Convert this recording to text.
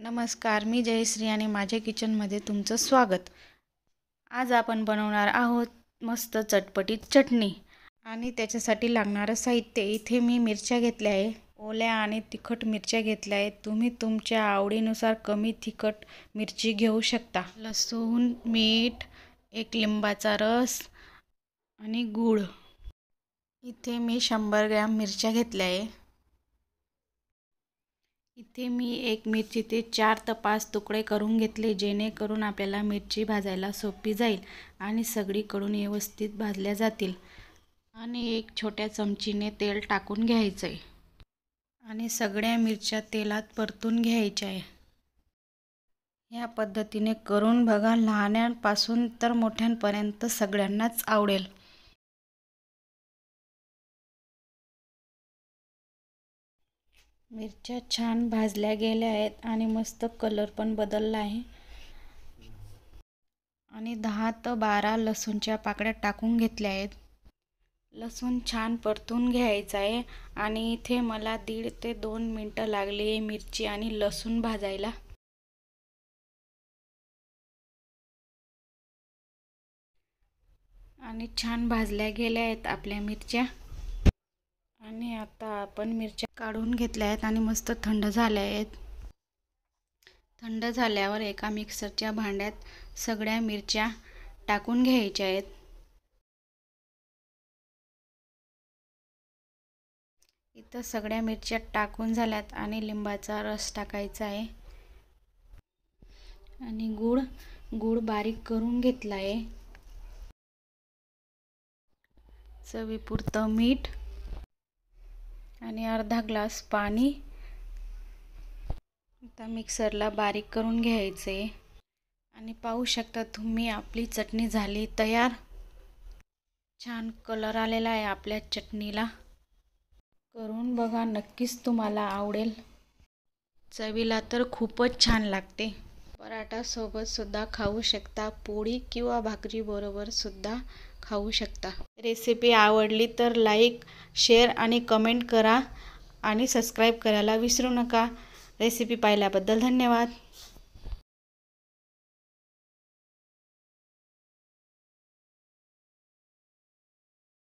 नमस्कार मी जयश्री आणि माझ्या किचनमध्ये तुमचं स्वागत आज आपण बनवणार आहोत मस्त चटपटीत चटणी आणि त्याच्यासाठी लागणारं साहित्य इथे मी मिरच्या घेतल्या आहे ओल्या आणि तिखट मिरच्या घेतल्या आहेत तुम्ही तुमच्या आवडीनुसार कमी तिखट मिरची घेऊ शकता लसूण मीठ एक लिंबाचा रस आणि गूळ इथे मी शंभर ग्रॅम मिरच्या घेतल्या आहे इथे मी एक ते चार तपास तुकडे करून घेतले जेणेकरून आपल्याला मिरची भाजायला सोपी जाईल आणि सगळीकडून व्यवस्थित भाजल्या जातील आणि एक छोट्या चमचीने तेल टाकून घ्यायचं आहे आणि सगळ्या मिरच्या तेलात परतून घ्यायच्या आहे ह्या पद्धतीने करून बघा लहान्यांपासून तर मोठ्यांपर्यंत सगळ्यांनाच आवडेल मिरच्या छान भाजल्या गेल्या आहेत आणि मस्त कलर पण बदलला आहे आणि दहा ते बारा लसूणच्या पाकड्या टाकून घेतल्या आहेत लसूण छान परतून घ्यायचं आहे आणि इथे मला दीड ते दोन मिनटं लागले मिरची आणि लसूण भाजायला आणि छान भाजल्या गेल्या आहेत आपल्या मिरच्या आणि आता आपण मिरच्या काढून घेतल्या आहेत आणि मस्त थंड झाल्या आहेत थंड झाल्यावर एका मिक्सरच्या भांड्यात सगळ्या मिरच्या टाकून घ्यायच्या आहेत इथं सगळ्या मिरच्या टाकून झाल्यात आणि लिंबाचा रस टाकायचा आहे आणि गूळ गूळ बारीक करून घेतला आहे चवीपुरतं मीठ आणि अर्धा ग्लास पाणी आता मिक्सरला बारीक करून घ्यायचे आणि पाहू शकता तुम्ही आपली चटणी झाली तयार छान कलर आलेला आहे आपल्या चटणीला करून बघा नक्कीच तुम्हाला आवडेल चवीला तर खूपच छान लागते पराठासोबतसुद्धा खाऊ शकता पोळी किंवा भाकरीबरोबरसुद्धा खाऊ शकता रेसिपी आवडली तर लाईक शेअर आणि कमेंट करा आणि सबस्क्राईब करायला विसरू नका रेसिपी पाहिल्याबद्दल धन्यवाद